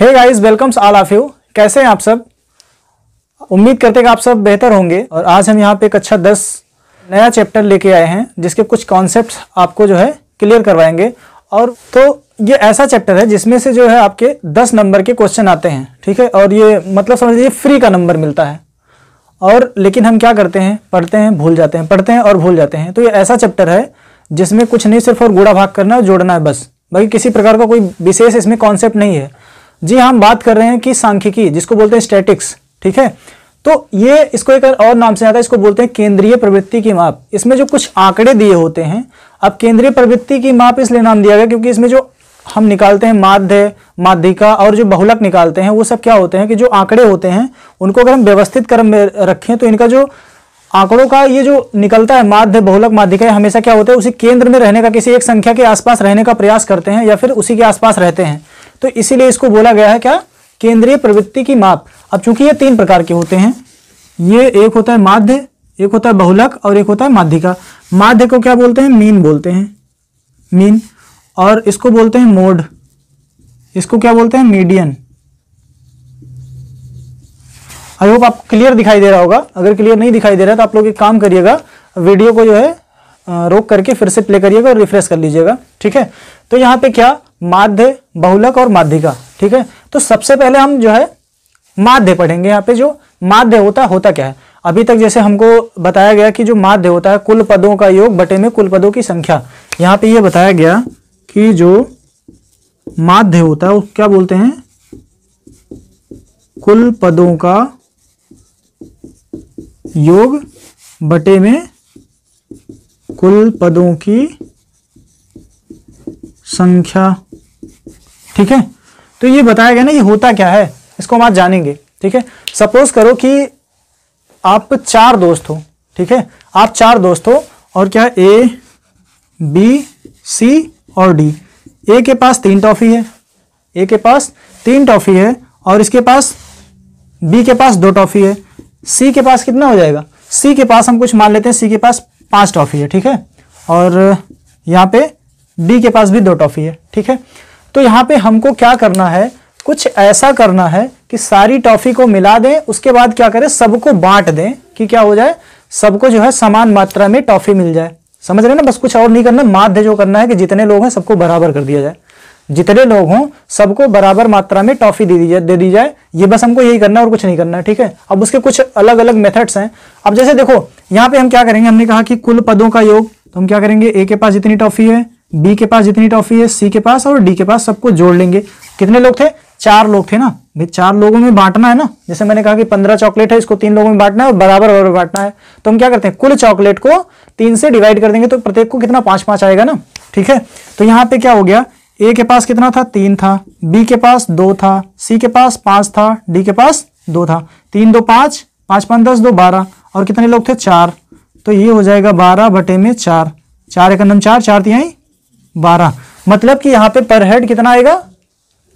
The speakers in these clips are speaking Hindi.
hey guys welcomes all of you कैसे हैं आप सब उम्मीद करते हैं आप सब बेहतर होंगे और आज हम यहाँ पे एक अच्छा दस नया चैप्टर लेके आए हैं जिसके कुछ कॉन्सेप्ट आपको जो है क्लियर करवाएंगे और तो ये ऐसा चैप्टर है जिसमें से जो है आपके दस नंबर के क्वेश्चन आते हैं ठीक है और ये मतलब समझ लीजिए फ्री का नंबर मिलता है और लेकिन हम क्या करते हैं पढ़ते हैं भूल जाते हैं पढ़ते हैं और भूल जाते हैं तो ये ऐसा चैप्टर है जिसमें कुछ नहीं सिर्फ और गुड़ा भाग करना और जोड़ना है बस बाकी किसी प्रकार का कोई विशेष इसमें कॉन्सेप्ट नहीं है जी हाँ, हम बात कर रहे हैं कि सांख्यिकी जिसको बोलते हैं स्टैटिक्स ठीक है तो ये इसको एक और नाम से आता है इसको बोलते हैं केंद्रीय प्रवृत्ति की माप इसमें जो कुछ आंकड़े दिए होते हैं अब केंद्रीय प्रवृत्ति की माप इसलिए नाम दिया गया क्योंकि इसमें जो हम निकालते हैं माध्य माध्यिका और जो बहुलक निकालते हैं वो सब क्या होते हैं कि जो आंकड़े होते हैं उनको अगर हम व्यवस्थित क्रम में रखें तो इनका जो आंकड़ों का ये जो निकलता है माध्य बहुलक माध्यिका हमेशा क्या होता है उसी केंद्र में रहने का किसी एक संख्या के आसपास रहने का प्रयास करते हैं या फिर उसी के आसपास रहते हैं तो इसीलिए इसको बोला गया है क्या केंद्रीय प्रवृत्ति की माप अब चूंकि ये तीन प्रकार के होते हैं ये एक होता है माध्य एक होता है बहुलक और एक होता है माध्यिका माध्य को क्या बोलते हैं मीन बोलते हैं मीन और इसको बोलते हैं मोड इसको क्या बोलते हैं मीडियन आई होप आप क्लियर दिखाई दे रहा होगा अगर क्लियर नहीं दिखाई दे रहा है तो आप लोग एक काम करिएगा वीडियो को जो है रोक करके फिर से प्ले करिएगा और रिफ्रेश कर लीजिएगा ठीक है तो यहां पे क्या माध्य बहुलक और माध्यिका ठीक है तो सबसे पहले हम जो है माध्य पढ़ेंगे यहाँ पे जो माध्य होता है होता क्या है अभी तक जैसे हमको बताया गया कि जो माध्य होता है कुल पदों का योग बटे में कुल पदों की संख्या यहाँ पे ये यह बताया गया कि जो माध्य होता है वो क्या बोलते हैं कुल पदों का योग बटे में कुल पदों की संख्या ठीक है तो ये बताया गया ना ये होता क्या है इसको हम आज जानेंगे ठीक है सपोज करो कि आप चार दोस्त हो ठीक है आप चार दोस्त हो और क्या ए बी सी और डी ए के पास तीन टॉफी है ए के पास तीन टॉफी है और इसके पास बी के पास दो टॉफी है सी के पास कितना हो जाएगा सी के पास हम कुछ मान लेते हैं सी के पास पांच टॉफी है ठीक है और यहाँ पे डी के पास भी दो टॉफी है ठीक है तो यहाँ पे हमको क्या करना है कुछ ऐसा करना है कि सारी टॉफी को मिला दें उसके बाद क्या करें सबको बांट दें कि क्या हो जाए सबको जो है समान मात्रा में टॉफी मिल जाए समझ रहे हैं ना बस कुछ और नहीं करना माध्य जो करना है कि जितने लोग हैं सबको बराबर कर दिया जाए जितने लोग हों सबको बराबर मात्रा में टॉफी दे दी जाए दे दी जाए ये बस हमको यही करना है और कुछ नहीं करना है ठीक है अब उसके कुछ अलग अलग मेथड्स हैं अब जैसे देखो यहाँ पे हम क्या करेंगे हमने कहा कि कुल पदों का योग तो हम क्या करेंगे ए के पास जितनी टॉफी है बी के पास जितनी टॉफी है सी के पास और डी के पास सबको जोड़ लेंगे कितने लोग थे चार लोग थे ना भाई चार लोगों में बांटना है ना जैसे मैंने कहा कि पंद्रह चॉकलेट है इसको तीन लोगों में बांटना है और बराबर बराबर बांटना है तो हम क्या करते हैं कुल चॉकलेट को तीन से डिवाइड कर देंगे तो प्रत्येक को कितना पांच पांच आएगा ना ठीक है तो यहाँ पे क्या हो गया ए के पास कितना था तीन था बी के पास दो था सी के पास पांच था डी के पास दो था तीन दो पांच पांच पांच दस दो बारह और कितने लोग थे चार तो ये हो जाएगा बारह बटे में चार चार एक चार चार तिहाई बारह मतलब कि यहां पे पर हेड कितना आएगा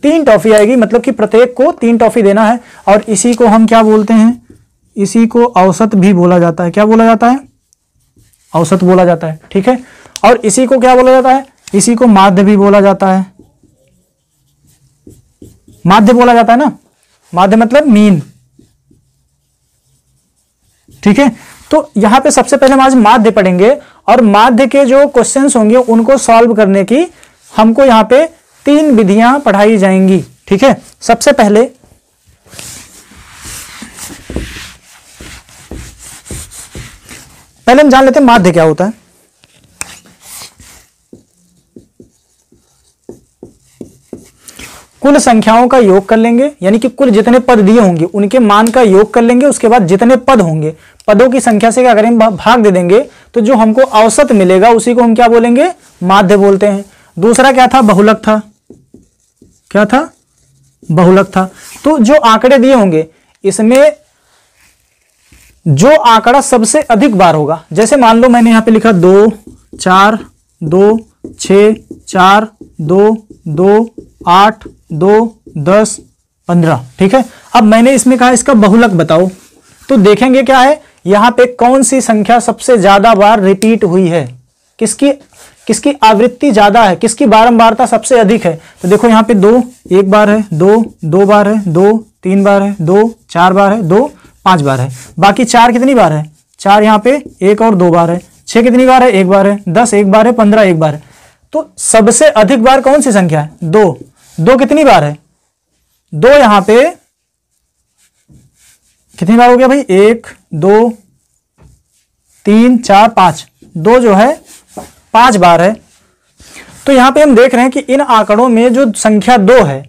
तीन टॉफी आएगी मतलब कि प्रत्येक को तीन टॉफी देना है और इसी को हम क्या बोलते हैं इसी को औसत भी बोला जाता है क्या बोला जाता है औसत बोला जाता है ठीक है और इसी को क्या बोला जाता है इसी को माध्य भी बोला जाता है माध्य बोला जाता है ना माध्य मतलब मीन ठीक है तो यहां पे सबसे पहले हम आज माध्य पढ़ेंगे और माध्य के जो क्वेश्चन होंगे उनको सॉल्व करने की हमको यहां पे तीन विधियां पढ़ाई जाएंगी ठीक है सबसे पहले पहले हम जान लेते हैं माध्य क्या होता है कुल संख्याओं का योग कर लेंगे यानी कि कुल जितने पद दिए होंगे उनके मान का योग कर लेंगे उसके बाद जितने पद होंगे पदों की संख्या से अगर हम भाग दे देंगे तो जो हमको औसत मिलेगा उसी को हम क्या बोलेंगे माध्य बोलते हैं दूसरा क्या था बहुलक था क्या था बहुलक था तो जो आंकड़े दिए होंगे इसमें जो आंकड़ा सबसे अधिक बार होगा जैसे मान लो मैंने यहां पे लिखा दो चार दो छ चार दो दो आठ दो दस पंद्रह ठीक है अब मैंने इसमें कहा इसका बहुलक बताओ तो देखेंगे क्या है यहां पे कौन सी संख्या सबसे ज्यादा बार रिपीट हुई है किसकी किसकी आवृत्ति ज्यादा है किसकी बारंबारता सबसे अधिक है तो देखो यहां पे दो एक बार है दो दो बार है दो तीन बार है दो चार बार है दो पांच बार है बाकी चार कितनी बार है चार यहाँ पे एक और दो बार है छह कितनी बार है एक बार है दस एक बार है पंद्रह एक बार है तो सबसे अधिक बार कौन सी संख्या है दो दो कितनी बार है दो यहाँ पे कितनी बार हो गया भाई एक दो तीन चार पांच दो जो है पांच बार है तो यहां पे हम देख रहे हैं कि इन आंकड़ों में जो संख्या दो है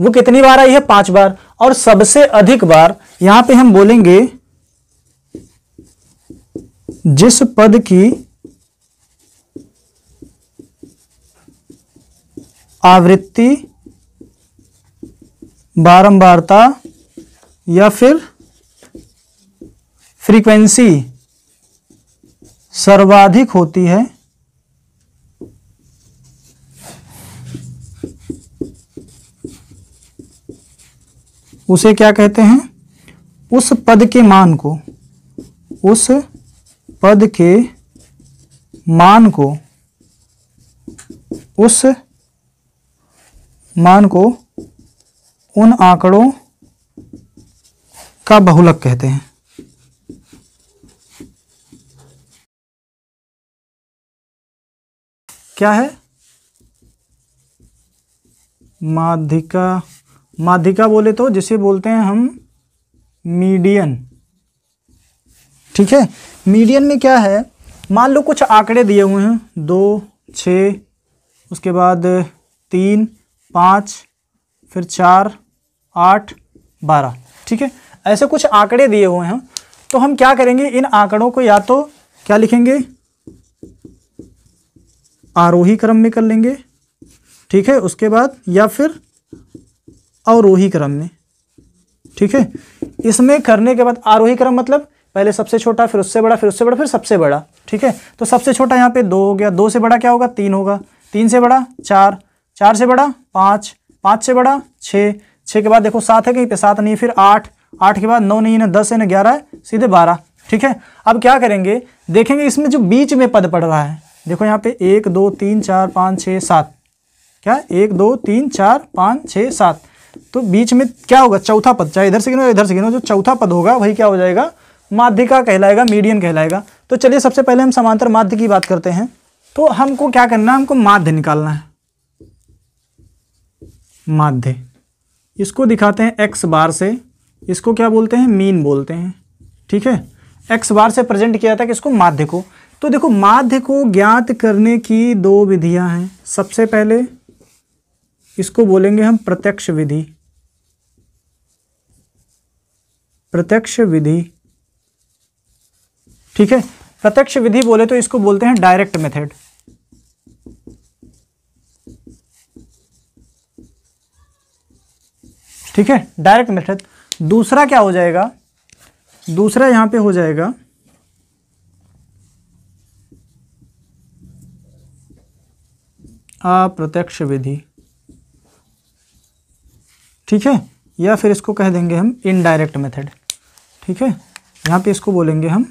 वो कितनी बार आई है पांच बार और सबसे अधिक बार यहां पे हम बोलेंगे जिस पद की आवृत्ति बारंबारता या फिर फ्रीक्वेंसी सर्वाधिक होती है उसे क्या कहते हैं उस पद के मान को उस पद के मान को उस मान को उन आंकड़ों का बहुलक कहते हैं क्या है माध्यिका माध्यिका बोले तो जिसे बोलते हैं हम मीडियन ठीक है मीडियन में क्या है मान लो कुछ आंकड़े दिए हुए हैं दो छ उसके बाद तीन पाँच फिर चार आठ बारह ठीक है ऐसे कुछ आंकड़े दिए हुए हैं तो हम क्या करेंगे इन आंकड़ों को या तो क्या लिखेंगे आरोही क्रम में कर लेंगे ठीक है उसके बाद या फिर अवरोही क्रम में ठीक है इसमें करने के बाद आरोही क्रम मतलब पहले सबसे छोटा फिर उससे बड़ा फिर उससे बड़ा फिर सबसे बड़ा ठीक है तो सबसे छोटा यहाँ पे दो हो गया दो से बड़ा क्या होगा तीन होगा तीन से बड़ा चार चार से बड़ा पाँच पाँच से बड़ा छः छः के बाद देखो सात है कहीं पे सात नहीं फिर आठ आठ के बाद नौ नहीं ना दस है ना ग्यारह है सीधे बारह ठीक है अब क्या करेंगे देखेंगे इसमें जो बीच में पद पड़ रहा है देखो यहाँ पे एक दो तीन चार पाँच छः सात क्या एक दो तीन चार पाँच छः सात तो बीच में क्या होगा चौथा पद चाहे इधर से गिनो इधर से गिनो जो चौथा पद होगा वही क्या हो जाएगा माध्यिका कहलाएगा मीडियन कहलाएगा तो चलिए सबसे पहले हम समांतर माध्य की बात करते हैं तो हमको क्या करना है हमको माध्य निकालना है माध्य इसको दिखाते हैं एक्स बार से इसको क्या बोलते हैं मीन बोलते हैं ठीक है एक्स बार से प्रेजेंट किया था कि इसको माध्य को तो देखो माध्य को ज्ञात करने की दो विधियां हैं सबसे पहले इसको बोलेंगे हम प्रत्यक्ष विधि प्रत्यक्ष विधि ठीक है प्रत्यक्ष विधि बोले तो इसको बोलते हैं डायरेक्ट मेथड ठीक है डायरेक्ट मेथड दूसरा क्या हो जाएगा दूसरा यहां पे हो जाएगा अप्रत्यक्ष विधि ठीक है या फिर इसको कह देंगे हम इनडायरेक्ट मेथड ठीक है यहाँ पे इसको बोलेंगे हम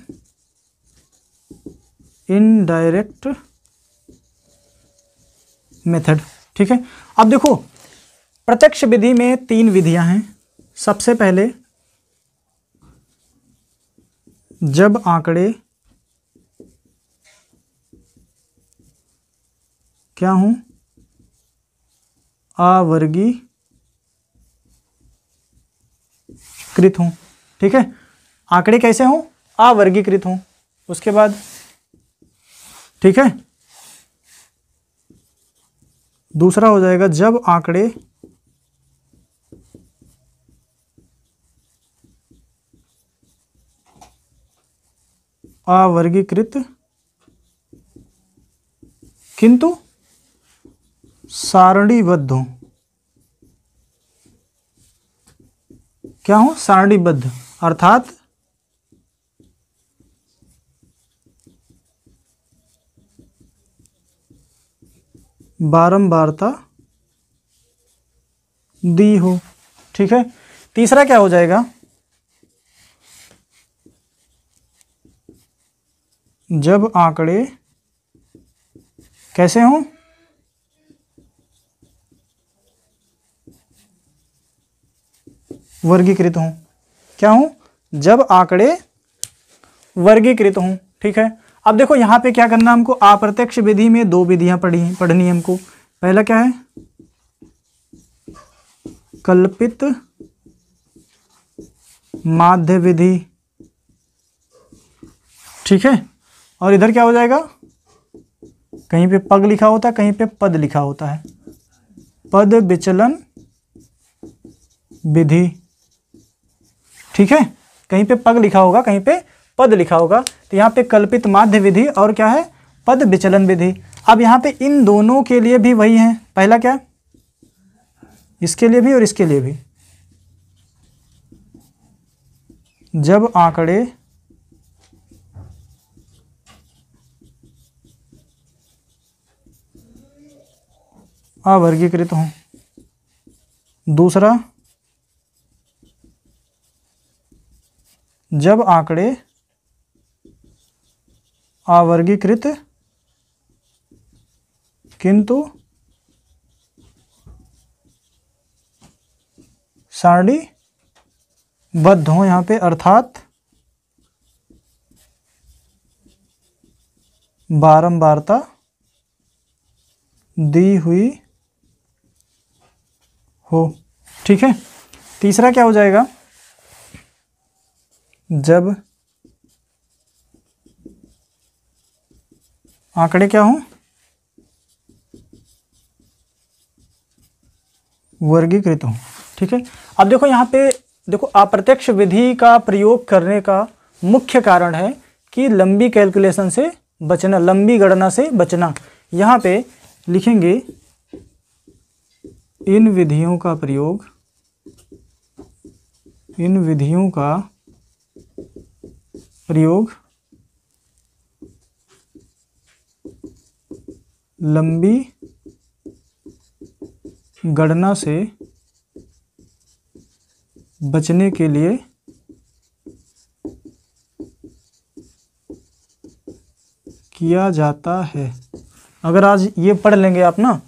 इनडायरेक्ट मेथड ठीक है अब देखो प्रत्यक्ष विधि में तीन विधियां हैं सबसे पहले जब आंकड़े क्या हूं आवर्गी कृत ठीक है आंकड़े कैसे हूं आवर्गीकृत हूं उसके बाद ठीक है दूसरा हो जाएगा जब आंकड़े अवर्गीकृत किंतु सारणीबद्ध हूं क्या हो सारणीबद्ध अर्थात बारंबारता दी हो ठीक है तीसरा क्या हो जाएगा जब आंकड़े कैसे हों वर्गीकृत हों क्या हूं जब आंकड़े वर्गीकृत हों ठीक है अब देखो यहां पे क्या करना हमको अप्रत्यक्ष विधि में दो विधियां पढ़ी पढ़नी हमको पहला क्या है कल्पित माध्य विधि ठीक है और इधर क्या हो जाएगा कहीं पे पग लिखा होता है कहीं पे पद लिखा होता है पद विचलन विधि ठीक है कहीं पे पग लिखा होगा कहीं पे पद लिखा होगा तो यहाँ पे कल्पित माध्य विधि और क्या है पद विचलन विधि अब यहाँ पे इन दोनों के लिए भी वही है पहला क्या इसके लिए भी और इसके लिए भी जब आंकड़े अवर्गीकृत हों दूसरा जब आंकड़े आवर्गीकृत किंतु बद्ध हो यहां पे अर्थात बारंबारता दी हुई हो ठीक है तीसरा क्या हो जाएगा जब आंकड़े क्या हों वर्गीकृत हो ठीक है अब देखो यहां पे देखो अप्रत्यक्ष विधि का प्रयोग करने का मुख्य कारण है कि लंबी कैलकुलेशन से बचना लंबी गणना से बचना यहां पे लिखेंगे इन विधियों का प्रयोग इन विधियों का प्रयोग लंबी गणना से बचने के लिए किया जाता है अगर आज ये पढ़ लेंगे आप ना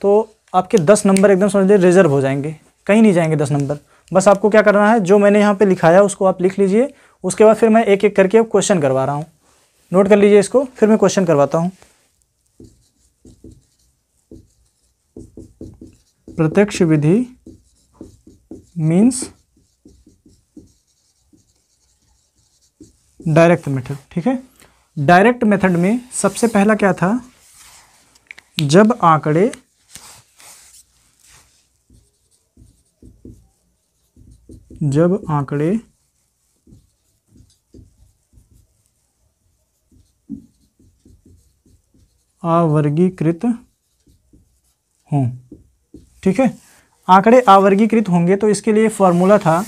तो आपके दस नंबर एकदम समझ लीजिए रिजर्व हो जाएंगे कहीं नहीं जाएंगे दस नंबर बस आपको क्या करना है जो मैंने यहाँ पे लिखाया उसको आप लिख लीजिए उसके बाद फिर मैं एक एक करके क्वेश्चन करवा रहा हूँ नोट कर लीजिए इसको फिर मैं क्वेश्चन करवाता हूँ प्रत्यक्ष विधि मीन्स डायरेक्ट मेथड ठीक है डायरेक्ट मेथड में सबसे पहला क्या था जब आंकड़े जब आंकड़े आवर्गीकृत हों ठीक है आंकड़े आवर्गीकृत होंगे तो इसके लिए फॉर्मूला था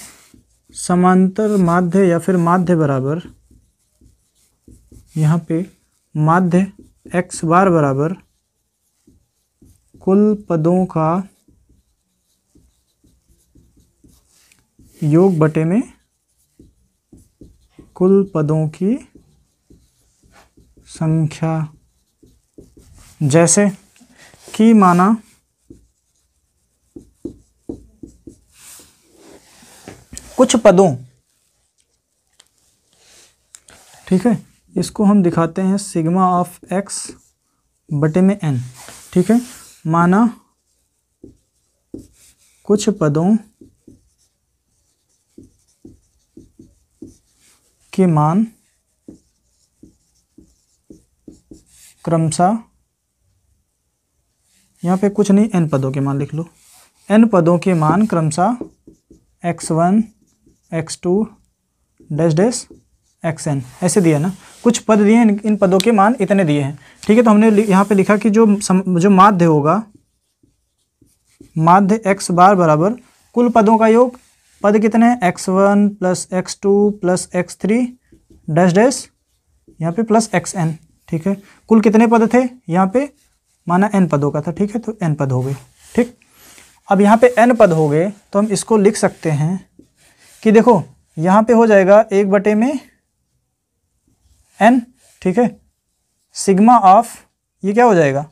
समांतर माध्य या फिर माध्य बराबर यहाँ पे माध्य एक्स बार बराबर कुल पदों का योग बटे में कुल पदों की संख्या जैसे कि माना कुछ पदों ठीक है इसको हम दिखाते हैं सिग्मा ऑफ एक्स बटे में एन ठीक है माना कुछ पदों के मान क्रमशः यहाँ पे कुछ नहीं एन पदों के मान लिख लो एन पदों के मान क्रमशः X one X two dash dash X N ऐसे दिया ना कुछ पद दिए इन, इन पदों के मान इतने दिए हैं ठीक है तो हमने यहाँ पे लिखा कि जो सम, जो माध्य होगा माध्य एक्स बार बराबर कुल पदों का योग पद कितने हैं X one plus X two plus X three dash dash यहाँ पे प्लस एक्स एन ठीक है कुल कितने पद थे यहाँ पे माना एन पदों का था ठीक है तो एन पद हो गए ठीक अब यहाँ पे एन पद हो गए तो हम इसको लिख सकते हैं कि देखो यहाँ पे हो जाएगा एक बटे में एन ठीक है सिग्मा ऑफ ये क्या हो जाएगा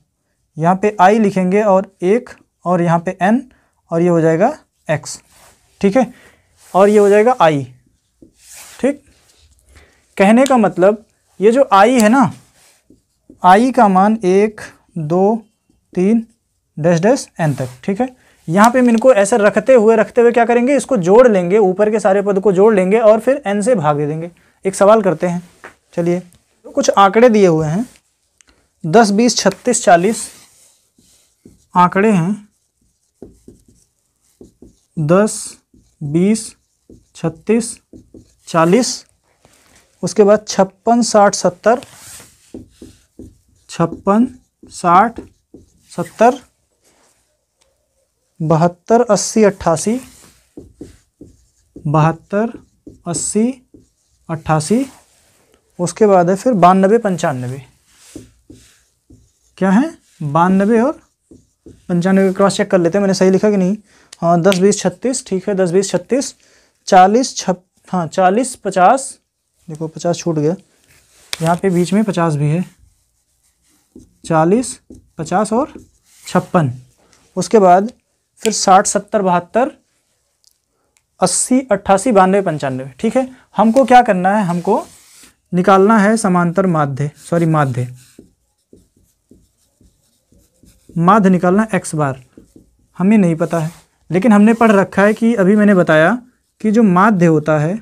यहाँ पे आई लिखेंगे और एक और यहाँ पे एन और ये हो जाएगा एक्स ठीक है और ये हो जाएगा आई ठीक कहने का मतलब ये जो आई है ना आई का मान एक दो तीन डैश डैश एन तक ठीक है यहाँ पे हम इनको ऐसे रखते हुए रखते हुए क्या करेंगे इसको जोड़ लेंगे ऊपर के सारे पद को जोड़ लेंगे और फिर एन से भाग दे देंगे एक सवाल करते हैं चलिए कुछ आंकड़े दिए हुए हैं दस बीस छत्तीस चालीस आंकड़े हैं दस बीस छत्तीस चालीस उसके बाद छप्पन साठ सत्तर छप्पन साठ सत्तर बहत्तर अस्सी अट्ठासी बहत्तर अस्सी अट्ठासी उसके बाद है फिर बानबे पंचानबे क्या है बानबे और पंचानबे क्रॉस चेक कर लेते हैं मैंने सही लिखा कि नहीं हाँ दस बीस छत्तीस ठीक है दस बीस छत्तीस चालीस छप हाँ चालीस पचास देखो पचास छूट गया यहाँ पे बीच में पचास भी है चालीस पचास और छप्पन उसके बाद फिर साठ सत्तर बहत्तर अस्सी अट्ठासी बानवे पंचानवे ठीक है हमको क्या करना है हमको निकालना है समांतर माध्य सॉरी माध्य माध्य निकालना एक्स बार हमें नहीं पता है लेकिन हमने पढ़ रखा है कि अभी मैंने बताया कि जो माध्य होता है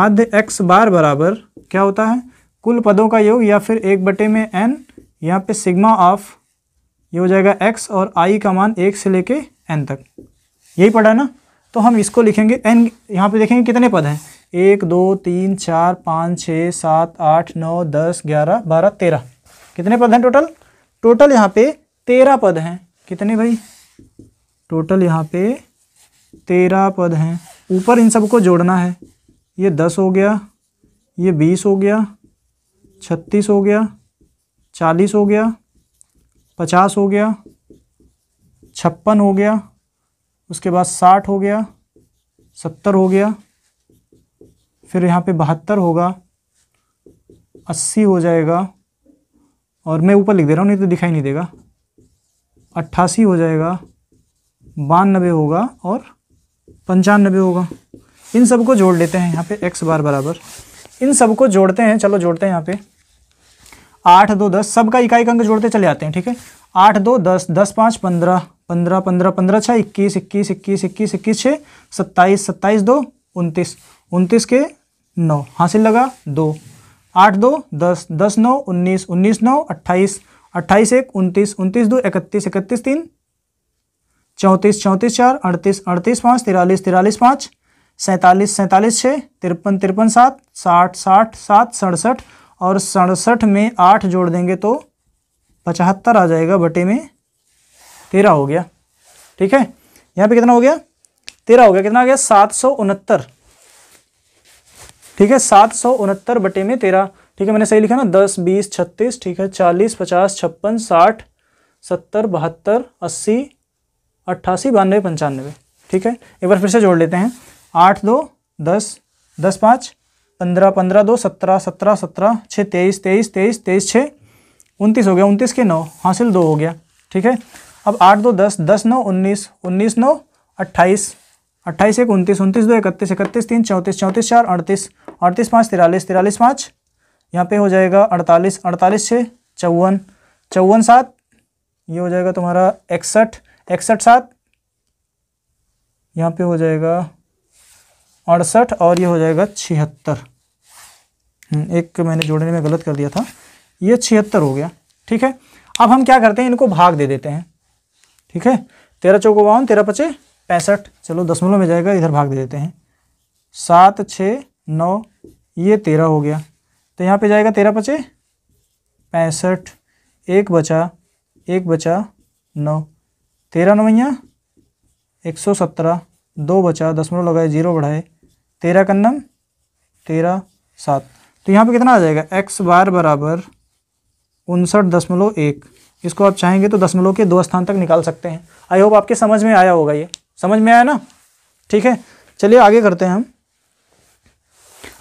माध्य एक्स बार बराबर क्या होता है कुल पदों का योग या फिर एक बटे में एन यहाँ पे सिग्मा ऑफ ये हो जाएगा एक्स और आई का मान एक से लेके एन तक यही पढ़ा है ना तो हम इसको लिखेंगे एन यहाँ पे देखेंगे कितने पद हैं एक दो तीन चार पाँच छः सात आठ नौ दस ग्यारह बारह तेरह कितने पद हैं टोटल टोटल यहाँ पे तेरह पद हैं कितने भाई टोटल यहाँ पे तेरह पद हैं ऊपर इन सबको जोड़ना है ये दस हो गया ये बीस हो गया छत्तीस हो गया चालीस हो गया पचास हो गया छप्पन हो गया उसके बाद साठ हो गया सत्तर हो गया फिर यहाँ पे बहत्तर होगा अस्सी हो जाएगा और मैं ऊपर लिख दे रहा हूँ नहीं तो दिखाई नहीं देगा अट्ठासी हो जाएगा बानबे होगा और पंचानबे होगा इन सबको जोड़ लेते हैं यहाँ पे एक्स बार बराबर इन सबको जोड़ते हैं चलो जोड़ते हैं यहाँ पे आठ दो दस सबका इकाई अंक जोड़ते चले आते हैं ठीक है आठ दो दस दस पाँच पंद्रह पंद्रह पंद्रह पंद्रह छः इक्कीस इक्कीस इक्कीस इक्कीस इक्कीस छः सत्ताईस सत्ताईस दो उनतीस उनतीस के नौ हासिल लगा दो आठ दो दस दस नौ उन्नीस उन्नीस नौ अट्ठाईस अट्ठाईस एक उनतीस उनतीस दो इकतीस इकतीस तीन चौंतीस चौंतीस चार अड़तीस अड़तीस पाँच तिरालीस तिरालीस पाँच सैंतालीस सैंतालीस छः तिरपन तिरपन सात साठ साठ सात सड़सठ और सड़सठ में आठ जोड़ देंगे तो पचहत्तर आ जाएगा बटे में तेरह हो गया ठीक है यहाँ पे कितना हो गया तेरह हो गया कितना आ गया सात सौ उनहत्तर ठीक है सात सौ उनहत्तर बटे में तेरह ठीक है मैंने सही लिखा ना दस बीस छत्तीस ठीक है चालीस पचास छप्पन साठ सत्तर बहत्तर अस्सी अट्ठासी बानवे पंचानवे ठीक है एक बार फिर से जोड़ लेते हैं आठ दो दस दस पाँच पंद्रह पंद्रह दो सत्रह सत्रह सत्रह छः तेईस तेईस तेईस तेईस छः उनतीस हो गया उनतीस के नौ हासिल दो हो गया ठीक है अब आठ दो दस दस नौ उन्नीस उन्नीस नौ अट्ठाईस अट्ठाईस एक उनतीस उनतीस दो इकतीस इकतीस तीन चौंतीस चौंतीस चार अड़तीस अड़तीस पाँच तिरालीस तिरालीस पाँच यहाँ पे हो जाएगा अड़तालीस अड़तालीस छः चौवन चौवन सात ये हो जाएगा तुम्हारा इकसठ इकसठ सात यहाँ पे हो जाएगा अड़सठ और ये हो जाएगा छिहत्तर हम्म, एक मैंने जोड़ने में गलत कर दिया था ये छिहत्तर हो गया ठीक है अब हम क्या करते हैं इनको भाग दे देते हैं ठीक है तेरह चौको बावन तेरह पचे पैंसठ चलो दसमलव में जाएगा इधर भाग दे देते हैं सात छः नौ ये तेरह हो गया तो यहाँ पे जाएगा तेरह पचे पैंसठ एक बचा एक बचा नौ तेरह नवैया एक सौ सत्रह दो बचा दसमलव लगाए जीरो बढ़ाए तेरह कन्नम तेरह सात तो यहाँ पे कितना आ जाएगा एक्स बार बराबर उनसठ दशमलव एक इसको आप चाहेंगे तो दशमलव के दो स्थान तक निकाल सकते हैं आई होप आपके समझ में आया होगा ये समझ में आया ना ठीक है चलिए आगे करते हैं हम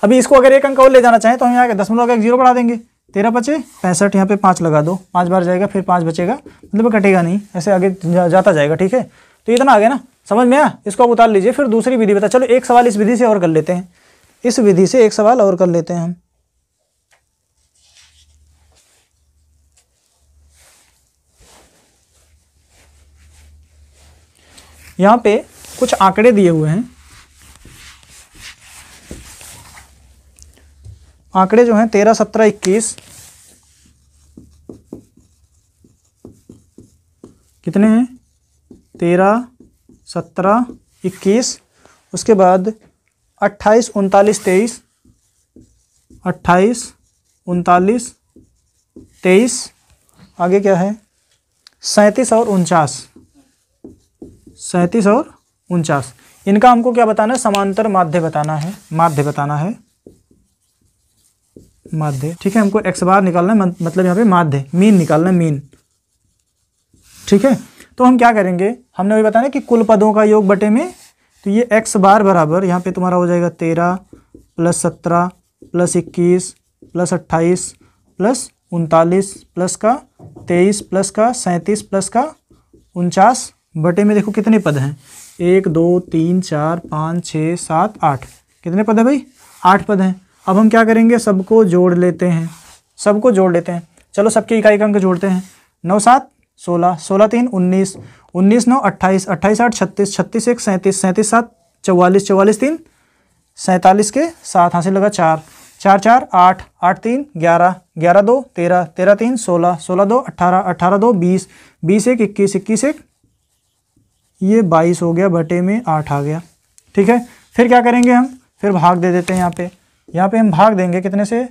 अभी इसको अगर एक अंक और ले जाना चाहें तो हम यहाँ दशमलव का एक जीरो बढ़ा देंगे तेरह बचे पैंसठ यहाँ पे पाँच लगा दो पाँच बार जाएगा फिर पाँच बचेगा मतलब कटेगा नहीं ऐसे आगे जा, जाता जाएगा ठीक है तो इतना आ गया ना समझ में आया इसको आप उतार लीजिए फिर दूसरी विधि बता चलो एक सवाल इस विधि से और कर लेते हैं इस विधि से एक सवाल और कर लेते हैं हम यहां पे कुछ आंकड़े दिए हुए हैं आंकड़े जो हैं तेरह सत्रह इक्कीस कितने हैं तेरह सत्रह इक्कीस उसके बाद अट्ठाईस उनतालीस तेईस अट्ठाईस उनतालीस तेईस आगे क्या है सैंतीस और उनचास सैंतीस और उनचास इनका हमको क्या बताना है समांतर माध्य बताना है माध्य बताना है माध्य ठीक है हमको एक्स बार निकालना है मतलब यहाँ पे माध्य मीन निकालना है मीन ठीक है तो हम क्या करेंगे हमने वही बताया कि कुल पदों का योग बटे में तो ये एक्स बार बराबर यहाँ पे तुम्हारा हो जाएगा तेरह प्लस सत्रह प्लस इक्कीस प्लस अट्ठाईस प्लस उनतालीस प्लस का तेईस प्लस का सैंतीस प्लस का उनचास बटे में देखो कितने पद हैं एक दो तीन चार पाँच छः सात आठ कितने पद हैं भाई आठ पद हैं अब हम क्या करेंगे सबको जोड़ लेते हैं सबको जोड़ लेते हैं चलो सबके इकाई का अंक जोड़ते हैं नौ सात सोलह सोलह तीन उन्नीस उन्नीस नौ अट्ठाईस अट्ठाईस आठ छत्तीस छत्तीस एक सैंतीस सैंतीस सात चौवालीस चौवालीस तीन सैंतालीस के साथ से लगा चार चार चार आठ आठ तीन ग्यारह ग्यारह दो तेरह तेरह तीन सोलह सोलह दो अट्ठारह अट्ठारह दो बीस बीस एक इक्कीस इक्कीस एक ये बाईस हो गया बटे में आठ आ गया ठीक है फिर क्या करेंगे हम फिर भाग दे देते हैं यहाँ पे यहाँ पे हम भाग देंगे कितने से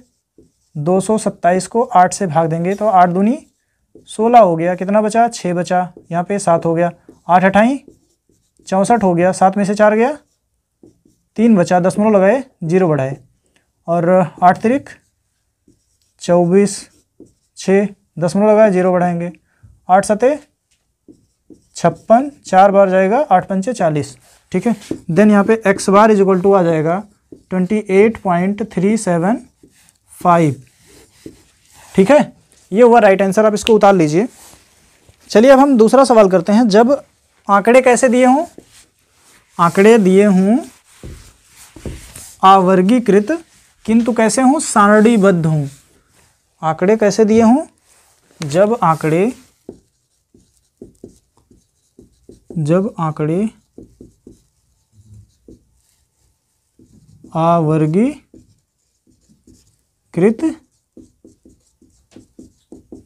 दो सौ सत्ताईस को आठ से भाग देंगे तो आठ दूनी सोलह हो गया कितना बचा छः बचा यहाँ पे सात हो गया आठ अठाई चौंसठ हो गया सात में से चार गया तीन बचा दसमलव लगाए जीरो बढ़ाए और आठ तरीक चौबीस छः दसमलव लगाए जीरो बढ़ाएंगे आठ सते छप्पन चार बार जाएगा आठ पंचे चालीस ठीक है देन यहाँ पे X bar is equal to आ जाएगा twenty eight point three seven five ठीक है ये हुआ राइट आंसर आप इसको उतार लीजिए चलिए अब हम दूसरा सवाल करते हैं जब आंकड़े कैसे दिए हों आंकड़े दिए हों आवर्गीकृत किंतु कैसे हों सारणीबद्ध हों आंकड़े कैसे दिए हों जब आंकड़े जब आंकड़े आवर्गीकृत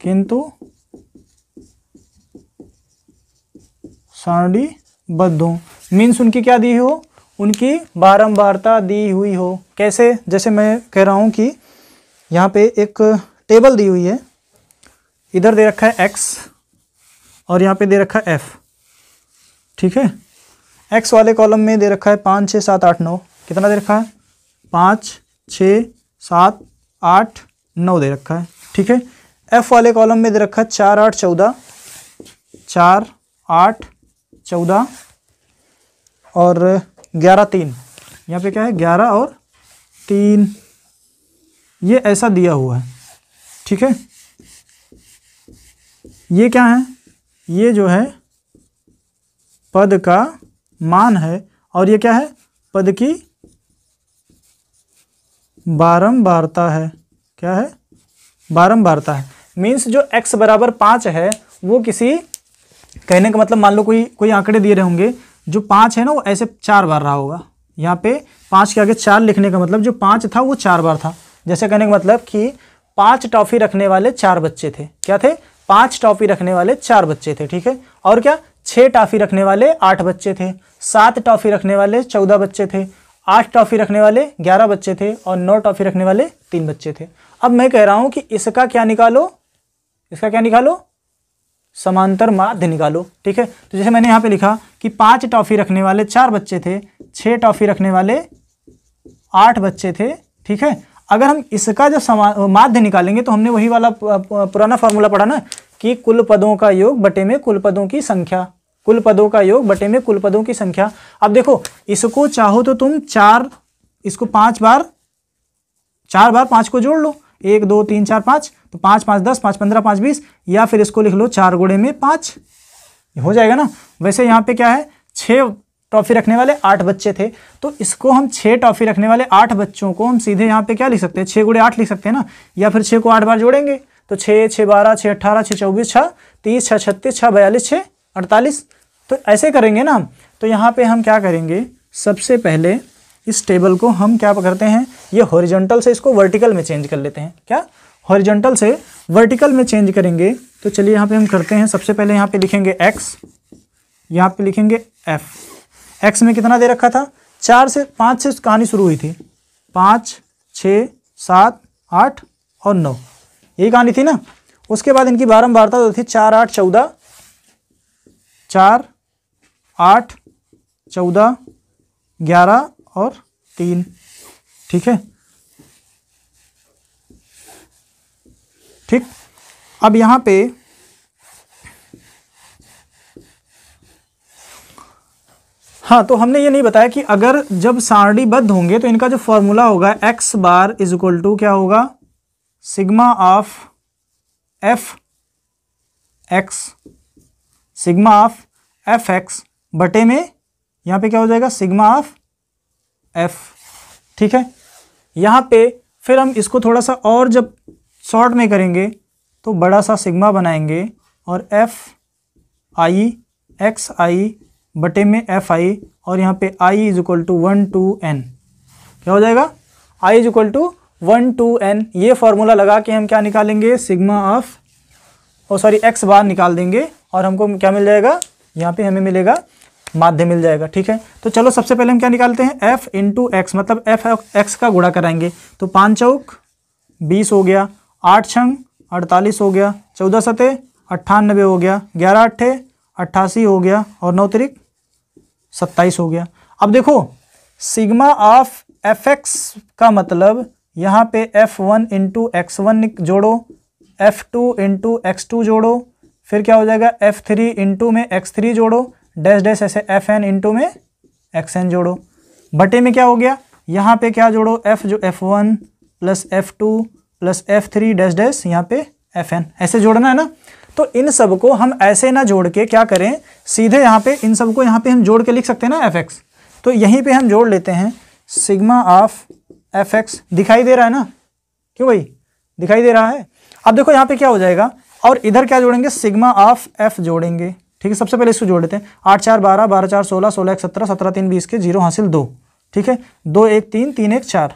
কিন্তু सारणीबद्ध हो मीन्स उनकी क्या दी हो उनकी बारंबारता दी हुई हो कैसे जैसे मैं कह रहा हूँ कि यहाँ पे एक टेबल दी हुई है इधर दे रखा है एक्स और यहाँ पे दे रखा है एफ ठीक है एक्स वाले कॉलम में दे रखा है पाँच छः सात आठ नौ कितना दे रखा है पाँच छ सात आठ नौ दे रखा है ठीक है एफ वाले कॉलम में दे रखा है चार आठ चौदह चार आठ चौदह और ग्यारह तीन यहाँ पे क्या है ग्यारह और तीन ये ऐसा दिया हुआ है ठीक है ये क्या है ये जो है पद का मान है और ये क्या है पद की बारंबारता है क्या है बारंबारता है मीन्स जो एक्स बराबर पाँच है वो किसी कहने का मतलब मान लो कोई कोई आंकड़े दिए रहे होंगे जो पाँच है ना वो ऐसे चार बार रहा होगा यहाँ पे पाँच के आगे चार लिखने का मतलब जो पाँच था वो चार बार था जैसे कहने का मतलब कि पाँच टॉफ़ी रखने वाले चार बच्चे थे क्या थे पाँच टॉफ़ी रखने वाले चार बच्चे थे ठीक है और क्या छः टॉफ़ी रखने वाले आठ बच्चे थे सात टॉफ़ी रखने वाले चौदह बच्चे थे आठ टॉफ़ी रखने वाले ग्यारह बच्चे थे और नौ टॉफ़ी रखने वाले तीन बच्चे थे अब मैं कह रहा हूँ कि इसका क्या निकालो इसका क्या निकालो समांतर माध्य निकालो ठीक है तो जैसे मैंने यहाँ पे लिखा कि पांच टॉफी रखने वाले चार बच्चे थे छह टॉफी रखने वाले आठ बच्चे थे ठीक है अगर हम इसका जो माध्य निकालेंगे तो हमने वही वाला पुराना फॉर्मूला पढ़ा ना कि कुल पदों का योग बटे में कुल पदों की संख्या कुल पदों का योग बटे में कुल पदों की संख्या अब देखो इसको चाहो तो तुम चार इसको पांच बार चार बार पांच को जोड़ लो एक दो तीन चार पाँच तो पाँच पाँच दस पाँच पंद्रह पाँच बीस या फिर इसको लिख लो चार गुड़े में पाँच हो जाएगा ना वैसे यहाँ पे क्या है छः टॉफ़ी रखने वाले आठ बच्चे थे तो इसको हम छः टॉफ़ी रखने वाले आठ बच्चों को हम सीधे यहाँ पे क्या लिख सकते हैं छः गुड़े आठ लिख सकते हैं ना या फिर छः को आठ बार जोड़ेंगे तो छः छः बारह छः अट्ठारह छः चौबीस छः तीस छः छत्तीस छः बयालीस छः अड़तालीस तो ऐसे करेंगे ना हम तो यहाँ पे हम क्या करेंगे सबसे पहले इस टेबल को हम क्या करते हैं ये हॉरिजॉन्टल से इसको वर्टिकल में चेंज कर लेते हैं क्या हॉरिजॉन्टल से वर्टिकल में चेंज करेंगे तो चलिए यहाँ पे हम करते हैं सबसे पहले यहाँ पे लिखेंगे एक्स यहाँ पे लिखेंगे एफ एक्स में कितना दे रखा था चार से पाँच से कहानी शुरू हुई थी पाँच छ सात आठ और नौ यही कहानी थी ना उसके बाद इनकी बारम्बारता तो थी चार आठ चौदह चार आठ चौदह ग्यारह और तीन ठीक है ठीक अब यहां पे हाँ तो हमने ये नहीं बताया कि अगर जब सारणीबद्ध होंगे तो इनका जो फॉर्मूला होगा X bar is equal to क्या होगा sigma of F X sigma of F X बटे में यहाँ पे क्या हो जाएगा सिग्मा ऑफ एफ ठीक है यहाँ पे फिर हम इसको थोड़ा सा और जब शॉर्ट में करेंगे तो बड़ा सा सिग्मा बनाएंगे और एफ आई एक्स आई बटे में एफ आई और यहाँ पे I is equal to one two N क्या हो जाएगा I is equal to one two N ये फार्मूला लगा के हम क्या निकालेंगे सिग्मा ऑफ और सॉरी एक्स बार निकाल देंगे और हमको क्या मिल जाएगा यहाँ पे हमें मिलेगा माध्य मिल जाएगा ठीक है तो चलो सबसे पहले हम क्या निकालते हैं एफ इंटू एक्स मतलब एफ एक्स का गुड़ा कराएंगे तो पाँच चौक बीस हो गया आठ छंग अड़तालीस हो गया चौदह सतह अट्ठानबे हो गया ग्यारह अट्ठे अट्ठासी हो गया और नौ तरीक सत्ताईस हो गया अब देखो सिग्मा ऑफ एफ एक्स का मतलब यहाँ पे F one into X one जोड़ो F two into X two जोड़ो फिर क्या हो जाएगा एफ थ्री इंटू में एक्स थ्री जोड़ो डैश डैश ऐसे एफ एन इंटू में एक्स एन जोड़ो बटे में क्या हो गया यहाँ पे क्या जोड़ो एफ जो F one plus F two plus F three dash dash यहाँ पे एफ एन ऐसे जोड़ना है ना तो इन सब को हम ऐसे ना जोड़ के क्या करें सीधे यहाँ पे इन सब को यहाँ पे हम जोड़ के लिख सकते हैं ना एफ एक्स तो यहीं पे हम जोड़ लेते हैं सिग्मा ऑफ एफ एक्स दिखाई दे रहा है ना क्यों भाई दिखाई दे रहा है अब देखो यहाँ पे क्या हो जाएगा और इधर क्या जोड़ेंगे सिग्मा ऑफ एफ जोड़ेंगे ठीक है सबसे पहले इसको जोड़ लेते हैं आठ चार बारह बारह चार सोलह सोलह एक सत्रह सत्रह तीन बीस के जीरो हासिल दो ठीक है दो एक तीन तीन एक चार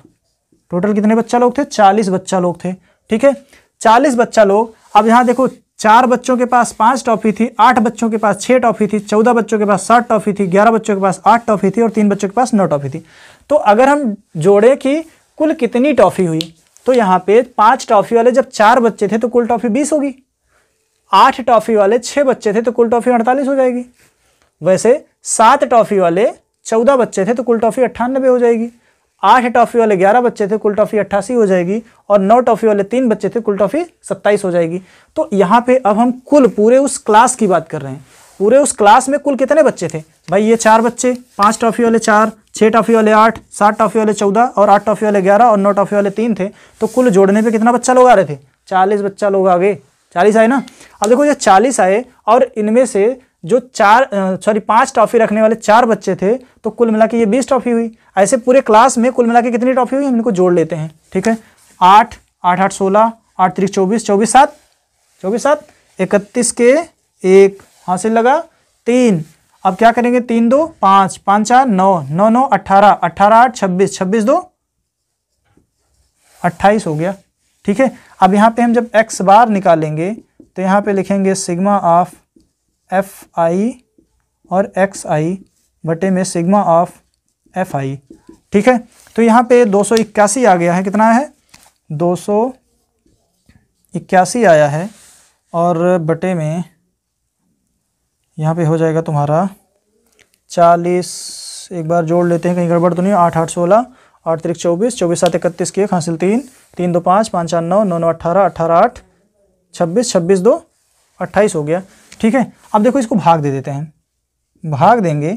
टोटल कितने बच्चा लोग थे चालीस बच्चा लोग थे ठीक है चालीस बच्चा लोग अब यहाँ देखो चार बच्चों के पास पांच टॉफी थी आठ बच्चों के पास छह टॉफी थी चौदह बच्चों के पास सात टॉफी थी ग्यारह बच्चों के पास आठ टॉफी थी और तीन बच्चों के पास नौ टॉफी थी तो अगर हम जोड़े कि कुल कितनी टॉफी हुई तो यहाँ पे पांच टॉफी वाले जब चार बच्चे थे तो कुल टॉफी बीस होगी आठ टॉफ़ी वाले छह बच्चे थे तो कुल टॉफ़ी अड़तालीस हो जाएगी वैसे सात टॉफ़ी वाले चौदह बच्चे थे तो कुल टॉफ़ी अट्ठानबे हो जाएगी आठ टॉफ़ी वाले ग्यारह बच्चे थे कुल टॉफ़ी अट्ठासी हो जाएगी और नौ टॉफ़ी वाले तीन बच्चे थे कुल टॉफ़ी सत्ताईस हो जाएगी तो यहाँ पे अब हम कुल पूरे उस क्लास की बात कर रहे हैं पूरे उस क्लास में कुल कितने बच्चे थे भाई ये चार बच्चे पांच टॉफ़ी वाले चार छह टॉफ़ी वाले आठ सात टॉफ़ी वाले चौदह और आठ टॉफ़ी वाले ग्यारह और नौ टॉफ़ी वाले तीन थे तो कुल जोड़ने पर कितना बच्चा लोग आ रहे थे चालीस बच्चा लोग आ गए चालीस आए ना अब देखो ये चालीस आए और इनमें से जो चार सॉरी पांच ट्रॉफी रखने वाले चार बच्चे थे तो कुल मिला के ये बीस ट्रॉफी हुई ऐसे पूरे क्लास में कुल मिला के कितनी ट्रॉफी हुई हम इनको जोड़ लेते हैं ठीक है आठ आठ आठ सोलह आठ तीस चौबीस चौबीस सात चौबीस सात इकतीस के एक हासिल लगा तीन अब क्या करेंगे तीन दो पाँच पाँच चार नौ नौ नौ अट्ठारह अट्ठारह आठ छब्बीस छब्बीस दो अट्ठाईस हो गया ठीक है अब यहाँ पे हम जब एक्स बार निकालेंगे तो यहाँ पे लिखेंगे सिग्मा ऑफ एफ आई और एक्स आई बटे में सिग्मा ऑफ एफ आई ठीक है तो यहाँ पे दो सौ इक्यासी आ गया है कितना है दो सौ इक्यासी आया है और बटे में यहाँ पे हो जाएगा तुम्हारा चालीस एक बार जोड़ लेते हैं कहीं गड़बड़ तो नहीं आठ आठ सोलह आठ तरीक चौबीस चौबीस सात इकतीस की एक हासिल तीन तीन दो पाँच पाँच चार नौ नौ नौ अट्ठारह अट्ठारह आठ छब्बीस छब्बीस दो अट्ठाईस हो गया ठीक है अब देखो इसको भाग दे देते हैं भाग देंगे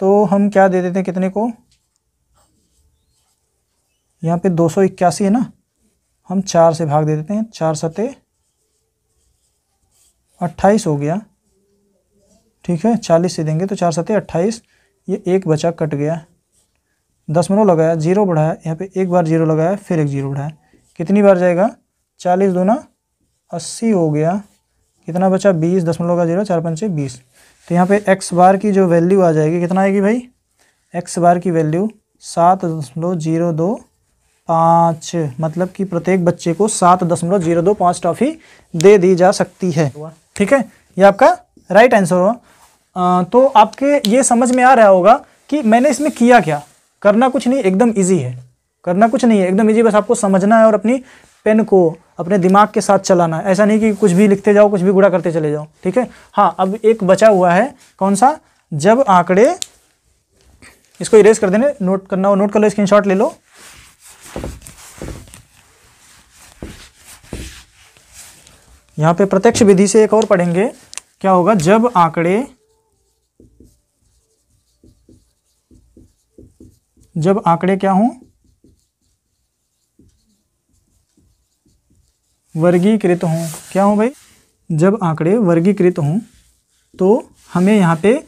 तो हम क्या दे देते हैं कितने को यहाँ पे दो सौ इक्यासी है ना हम चार से भाग दे देते हैं चार सते अट्ठाईस हो गया ठीक है चालीस से देंगे तो चार सते अट्ठाईस ये एक बचा कट गया दसमलव लगाया जीरो बढ़ाया यहाँ पे एक बार जीरो लगाया फिर एक जीरो बढ़ाया कितनी बार जाएगा चालीस ना अस्सी हो गया कितना बचा बीस दसमलव का जीरो चार पंचे बीस तो यहाँ पे एक्स बार की जो वैल्यू आ जाएगी कितना आएगी भाई एक्स बार की वैल्यू सात दशमलव जीरो दो पाँच मतलब कि प्रत्येक बच्चे को सात दशमलव जीरो दो पाँच टॉफ़ी दे दी जा सकती है ठीक है ये आपका राइट आंसर होगा तो आपके ये समझ में आ रहा होगा कि मैंने इसमें किया क्या करना कुछ नहीं एकदम ईजी है करना कुछ नहीं है एकदम ईजी बस आपको समझना है और अपनी पेन को अपने दिमाग के साथ चलाना है ऐसा नहीं कि कुछ भी लिखते जाओ कुछ भी गुड़ा करते चले जाओ ठीक है हाँ अब एक बचा हुआ है कौन सा जब आंकड़े इसको इरेज कर देने नोट करना हो नोट कर लो स्क्रीनशॉट ले लो यहाँ पे प्रत्यक्ष विधि से एक और पढ़ेंगे क्या होगा जब आंकड़े जब आंकड़े क्या हों वर्गीकृत हों क्या हों भाई जब आंकड़े वर्गीकृत हों तो हमें यहाँ पे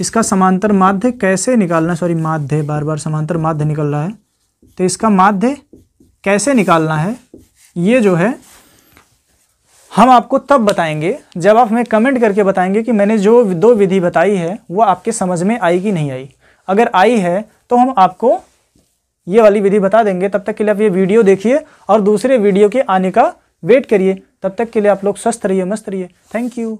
इसका समांतर माध्य कैसे निकालना सॉरी माध्य बार बार समांतर माध्य निकल रहा है तो इसका माध्य कैसे निकालना है ये जो है हम आपको तब बताएंगे जब आप हमें कमेंट करके बताएंगे कि मैंने जो दो विधि बताई है वो आपके समझ में आई कि नहीं आई अगर आई है तो हम आपको ये वाली विधि बता देंगे तब तक के लिए आप ये वीडियो देखिए और दूसरे वीडियो के आने का वेट करिए तब तक के लिए आप लोग स्वस्थ रहिए मस्त रहिए थैंक यू